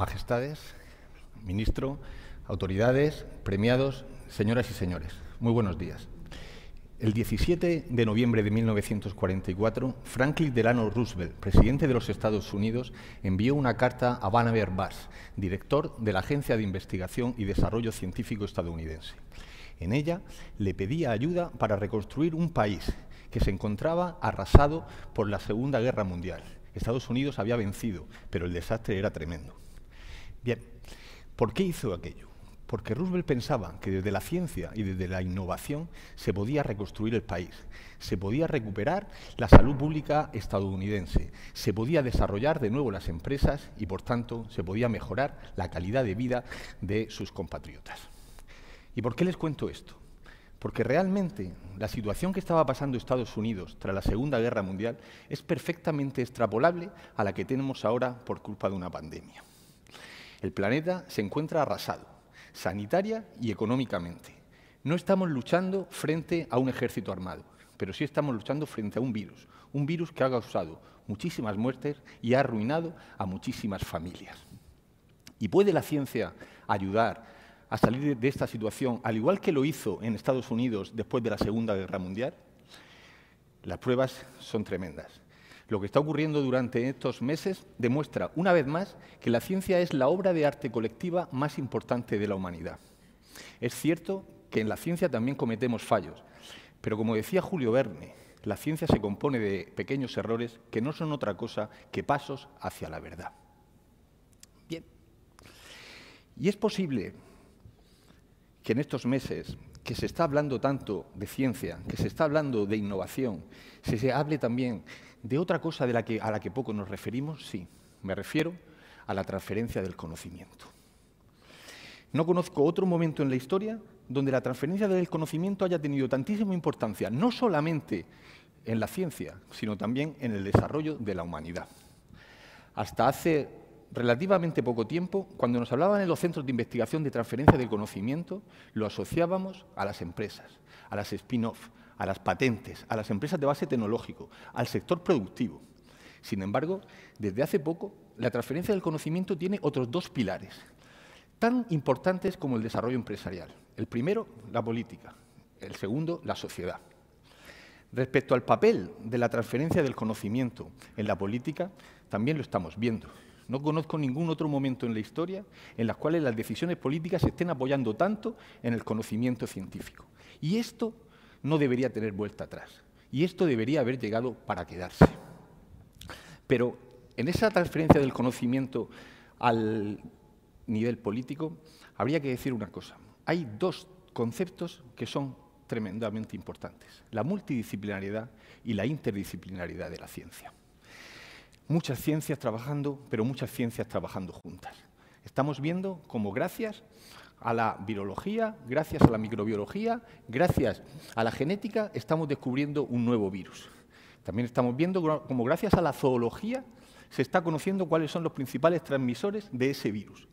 majestades, ministro, autoridades, premiados, señoras y señores, muy buenos días. El 17 de noviembre de 1944, Franklin Delano Roosevelt, presidente de los Estados Unidos, envió una carta a Vannevar Bass, director de la Agencia de Investigación y Desarrollo Científico estadounidense. En ella le pedía ayuda para reconstruir un país que se encontraba arrasado por la Segunda Guerra Mundial. Estados Unidos había vencido, pero el desastre era tremendo. Bien, ¿por qué hizo aquello? Porque Roosevelt pensaba que desde la ciencia y desde la innovación se podía reconstruir el país, se podía recuperar la salud pública estadounidense, se podía desarrollar de nuevo las empresas y, por tanto, se podía mejorar la calidad de vida de sus compatriotas. ¿Y por qué les cuento esto? Porque realmente la situación que estaba pasando Estados Unidos tras la Segunda Guerra Mundial es perfectamente extrapolable a la que tenemos ahora por culpa de una pandemia. El planeta se encuentra arrasado, sanitaria y económicamente. No estamos luchando frente a un ejército armado, pero sí estamos luchando frente a un virus, un virus que ha causado muchísimas muertes y ha arruinado a muchísimas familias. ¿Y puede la ciencia ayudar a salir de esta situación, al igual que lo hizo en Estados Unidos después de la Segunda Guerra Mundial? Las pruebas son tremendas. Lo que está ocurriendo durante estos meses demuestra, una vez más, que la ciencia es la obra de arte colectiva más importante de la humanidad. Es cierto que en la ciencia también cometemos fallos, pero como decía Julio Verne, la ciencia se compone de pequeños errores que no son otra cosa que pasos hacia la verdad. Bien. Y es posible que en estos meses que se está hablando tanto de ciencia, que se está hablando de innovación, se hable también de otra cosa a la que poco nos referimos? Sí, me refiero a la transferencia del conocimiento. No conozco otro momento en la historia donde la transferencia del conocimiento haya tenido tantísima importancia, no solamente en la ciencia, sino también en el desarrollo de la humanidad. Hasta hace relativamente poco tiempo, cuando nos hablaban en los centros de investigación de transferencia del conocimiento, lo asociábamos a las empresas, a las spin-off, a las patentes, a las empresas de base tecnológico, al sector productivo. Sin embargo, desde hace poco, la transferencia del conocimiento tiene otros dos pilares, tan importantes como el desarrollo empresarial. El primero, la política. El segundo, la sociedad. Respecto al papel de la transferencia del conocimiento en la política, también lo estamos viendo. No conozco ningún otro momento en la historia en las cuales las decisiones políticas se estén apoyando tanto en el conocimiento científico. Y esto no debería tener vuelta atrás. Y esto debería haber llegado para quedarse. Pero en esa transferencia del conocimiento al nivel político, habría que decir una cosa. Hay dos conceptos que son tremendamente importantes, la multidisciplinariedad y la interdisciplinariedad de la ciencia. Muchas ciencias trabajando, pero muchas ciencias trabajando juntas. Estamos viendo cómo gracias a la virología, gracias a la microbiología, gracias a la genética, estamos descubriendo un nuevo virus. También estamos viendo cómo gracias a la zoología se está conociendo cuáles son los principales transmisores de ese virus.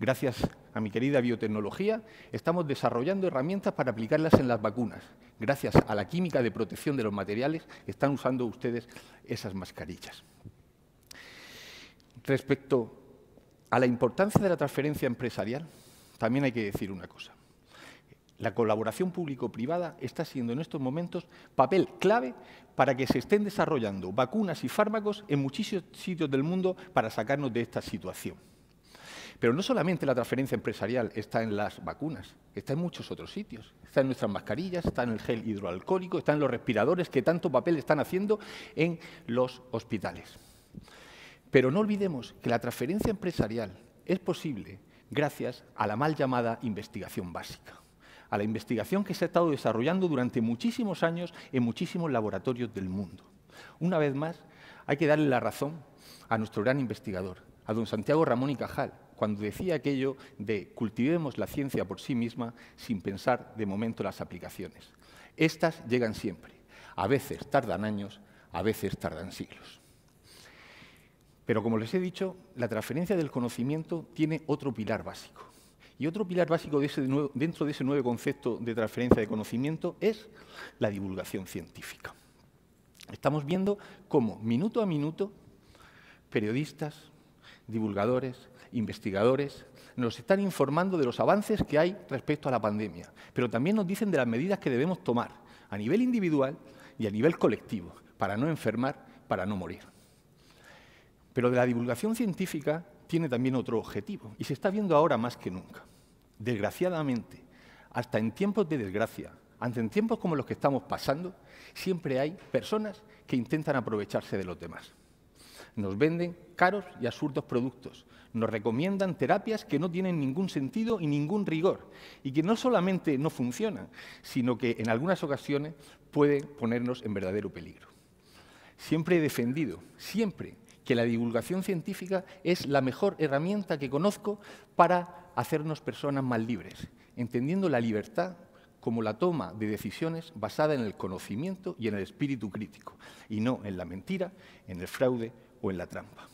Gracias a mi querida biotecnología, estamos desarrollando herramientas para aplicarlas en las vacunas. Gracias a la química de protección de los materiales, están usando ustedes esas mascarillas. Respecto a la importancia de la transferencia empresarial, también hay que decir una cosa. La colaboración público-privada está siendo en estos momentos papel clave para que se estén desarrollando vacunas y fármacos en muchísimos sitios del mundo para sacarnos de esta situación. Pero no solamente la transferencia empresarial está en las vacunas, está en muchos otros sitios. Está en nuestras mascarillas, está en el gel hidroalcohólico, está en los respiradores que tanto papel están haciendo en los hospitales. Pero no olvidemos que la transferencia empresarial es posible gracias a la mal llamada investigación básica, a la investigación que se ha estado desarrollando durante muchísimos años en muchísimos laboratorios del mundo. Una vez más, hay que darle la razón a nuestro gran investigador, a don Santiago Ramón y Cajal, cuando decía aquello de cultivemos la ciencia por sí misma sin pensar de momento las aplicaciones. Estas llegan siempre. A veces tardan años, a veces tardan siglos. Pero como les he dicho, la transferencia del conocimiento tiene otro pilar básico. Y otro pilar básico dentro de ese nuevo concepto de transferencia de conocimiento es la divulgación científica. Estamos viendo cómo minuto a minuto periodistas, divulgadores, investigadores nos están informando de los avances que hay respecto a la pandemia, pero también nos dicen de las medidas que debemos tomar a nivel individual y a nivel colectivo para no enfermar, para no morir. Pero la divulgación científica tiene también otro objetivo y se está viendo ahora más que nunca. Desgraciadamente, hasta en tiempos de desgracia, ante en tiempos como los que estamos pasando, siempre hay personas que intentan aprovecharse de los demás. Nos venden caros y absurdos productos, nos recomiendan terapias que no tienen ningún sentido y ningún rigor y que no solamente no funcionan, sino que en algunas ocasiones pueden ponernos en verdadero peligro. Siempre he defendido, siempre que la divulgación científica es la mejor herramienta que conozco para hacernos personas más libres, entendiendo la libertad como la toma de decisiones basada en el conocimiento y en el espíritu crítico, y no en la mentira, en el fraude o en la trampa.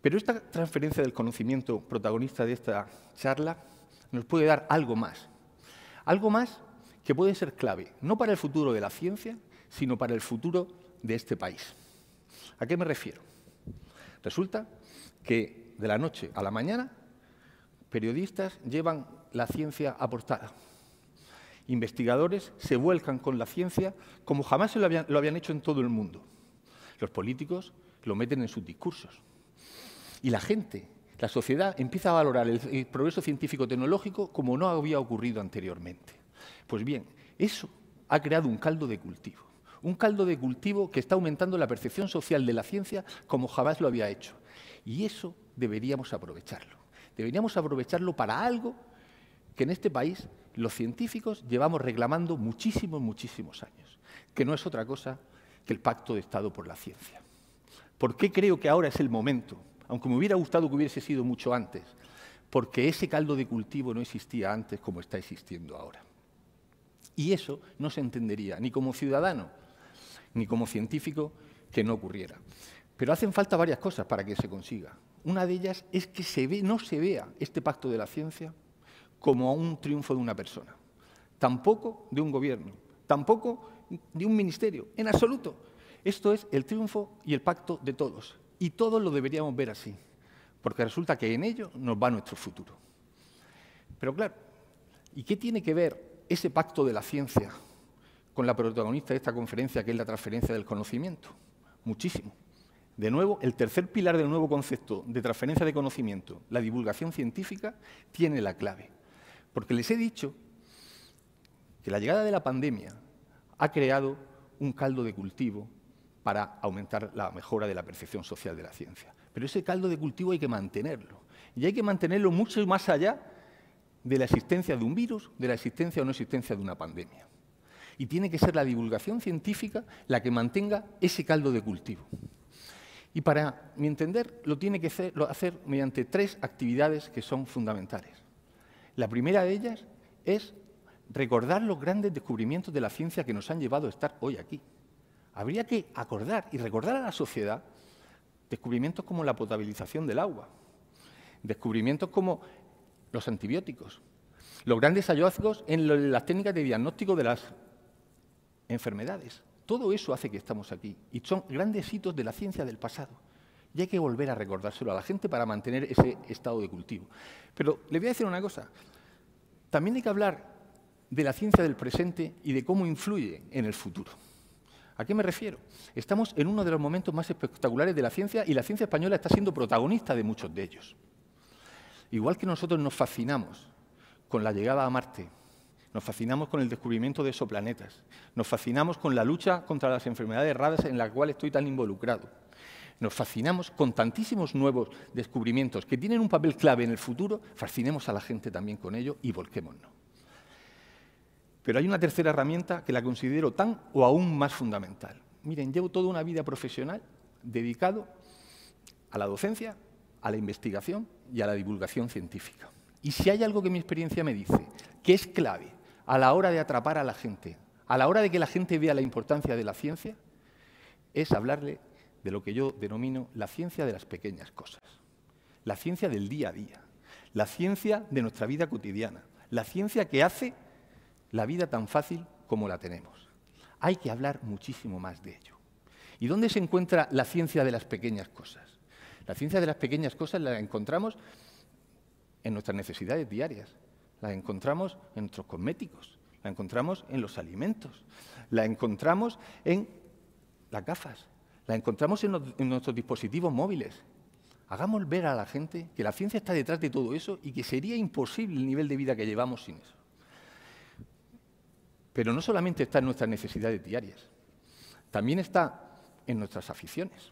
Pero esta transferencia del conocimiento protagonista de esta charla nos puede dar algo más, algo más que puede ser clave, no para el futuro de la ciencia, sino para el futuro de este país. ¿A qué me refiero? Resulta que de la noche a la mañana periodistas llevan la ciencia a Investigadores se vuelcan con la ciencia como jamás lo habían, hecho en todo el mundo. Los políticos lo meten en sus discursos. Y la gente, la sociedad, empieza a valorar el progreso científico-tecnológico como no había ocurrido anteriormente. Pues bien, eso ha creado un caldo de cultivo un caldo de cultivo que está aumentando la percepción social de la ciencia como jamás lo había hecho. Y eso deberíamos aprovecharlo. Deberíamos aprovecharlo para algo que en este país los científicos llevamos reclamando muchísimos, muchísimos años, que no es otra cosa que el Pacto de Estado por la Ciencia. ¿Por qué creo que ahora es el momento? Aunque me hubiera gustado que hubiese sido mucho antes, porque ese caldo de cultivo no existía antes como está existiendo ahora. Y eso no se entendería ni como ciudadano, ni como científico que no ocurriera. Pero hacen falta varias cosas para que se consiga. Una de ellas es que no se vea este pacto de la ciencia como un triunfo de una persona, tampoco de un gobierno, tampoco de un ministerio, en absoluto. Esto es el triunfo y el pacto de todos, y todos lo deberíamos ver así, porque resulta que en ello nos va nuestro futuro. Pero claro, ¿y qué tiene que ver ese pacto de la ciencia con la protagonista de esta conferencia, que es la transferencia del conocimiento. Muchísimo. De nuevo, el tercer pilar del nuevo concepto de transferencia de conocimiento, la divulgación científica, tiene la clave. Porque les he dicho que la llegada de la pandemia ha creado un caldo de cultivo para aumentar la mejora de la percepción social de la ciencia. Pero ese caldo de cultivo hay que mantenerlo. Y hay que mantenerlo mucho más allá de la existencia de un virus, de la existencia o no existencia de una pandemia. Y tiene que ser la divulgación científica la que mantenga ese caldo de cultivo. Y para mi entender, lo tiene que hacer, mediante tres actividades que son fundamentales. La primera de ellas es recordar los grandes descubrimientos de la ciencia que nos han llevado a estar hoy aquí. Habría que acordar y recordar a la sociedad descubrimientos como la potabilización del agua, descubrimientos como los antibióticos, los grandes hallazgos en las técnicas de diagnóstico de las enfermedades. Todo eso hace que estamos aquí y son grandes hitos de la ciencia del pasado. Y hay que volver a recordárselo a la gente para mantener ese estado de cultivo. Pero le voy a decir una cosa. También hay que hablar de la ciencia del presente y de cómo influye en el futuro. ¿A qué me refiero? Estamos en uno de los momentos más espectaculares de la ciencia y la ciencia española está siendo protagonista de muchos de ellos. Igual que nosotros nos fascinamos con la llegada a Marte, nos fascinamos con el descubrimiento de exoplanetas. Nos fascinamos con la lucha contra las enfermedades raras en la cual estoy tan involucrado. Nos fascinamos con tantísimos nuevos descubrimientos que tienen un papel clave en el futuro. Fascinemos a la gente también con ello y volquémonos. Pero hay una tercera herramienta que la considero tan o aún más fundamental. Miren, llevo toda una vida profesional dedicado a la docencia, a la investigación y a la divulgación científica. Y si hay algo que mi experiencia me dice que es clave a la hora de atrapar a la gente, a la hora de que la gente vea la importancia de la ciencia, es hablarle de lo que yo denomino la ciencia de las pequeñas cosas, la ciencia del día a día, la ciencia de nuestra vida cotidiana, la ciencia que hace la vida tan fácil como la tenemos. Hay que hablar muchísimo más de ello. ¿Y dónde se encuentra la ciencia de las pequeñas cosas? La ciencia de las pequeñas cosas la encontramos en nuestras necesidades diarias, la encontramos en nuestros cosméticos, la encontramos en los alimentos, la encontramos en las gafas, la encontramos en, nuestros dispositivos móviles. Hagamos ver a la gente que la ciencia está detrás de todo eso y que sería imposible el nivel de vida que llevamos sin eso. Pero no solamente está en nuestras necesidades diarias, también está en nuestras aficiones.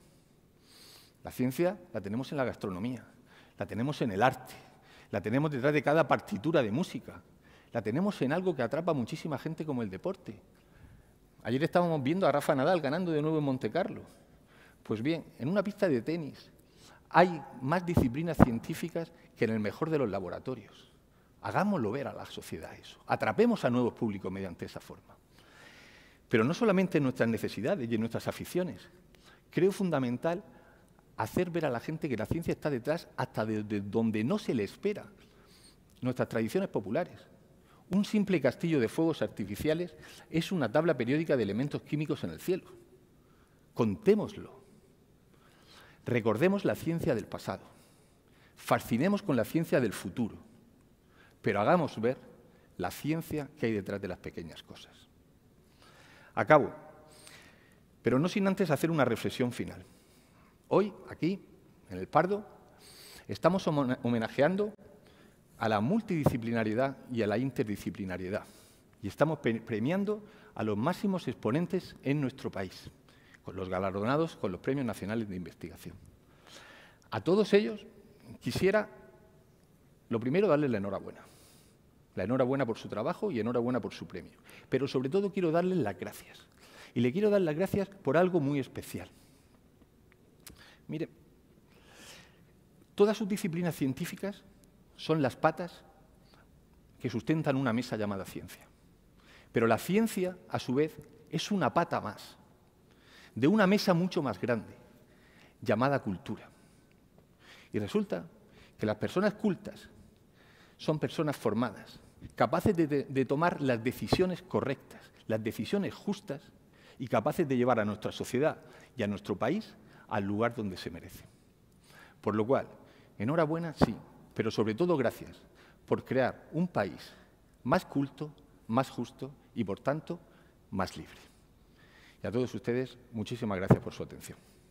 La ciencia la tenemos en la gastronomía, la tenemos en el arte, la tenemos detrás de cada partitura de música, la tenemos en algo que atrapa a muchísima gente como el deporte. Ayer estábamos viendo a Rafa Nadal ganando de nuevo en Montecarlo. Pues bien, en una pista de tenis hay más disciplinas científicas que en el mejor de los laboratorios. Hagámoslo ver a la sociedad eso. Atrapemos a nuevos públicos mediante esa forma. Pero no solamente en nuestras necesidades y en nuestras aficiones. Creo fundamental hacer ver a la gente que la ciencia está detrás hasta de, donde no se le espera. Nuestras tradiciones populares. Un simple castillo de fuegos artificiales es una tabla periódica de elementos químicos en el cielo. Contémoslo. Recordemos la ciencia del pasado. Fascinemos con la ciencia del futuro. Pero hagamos ver la ciencia que hay detrás de las pequeñas cosas. Acabo. Pero no sin antes hacer una reflexión final. Hoy, aquí, en el Pardo, estamos homenajeando a la multidisciplinariedad y a la interdisciplinariedad. Y estamos premiando a los máximos exponentes en nuestro país, con los galardonados con los premios nacionales de investigación. A todos ellos quisiera, lo primero, darles la enhorabuena. La enhorabuena por su trabajo y enhorabuena por su premio. Pero sobre todo quiero darles las gracias. Y le quiero dar las gracias por algo muy especial. Mire, todas sus disciplinas científicas son las patas que sustentan una mesa llamada ciencia. Pero la ciencia, a su vez, es una pata más, de una mesa mucho más grande, llamada cultura. Y resulta que las personas cultas son personas formadas, capaces de, de, tomar las decisiones correctas, las decisiones justas y capaces de llevar a nuestra sociedad y a nuestro país al lugar donde se merece. Por lo cual, enhorabuena, sí, pero sobre todo gracias por crear un país más culto, más justo y, por tanto, más libre. Y a todos ustedes, muchísimas gracias por su atención.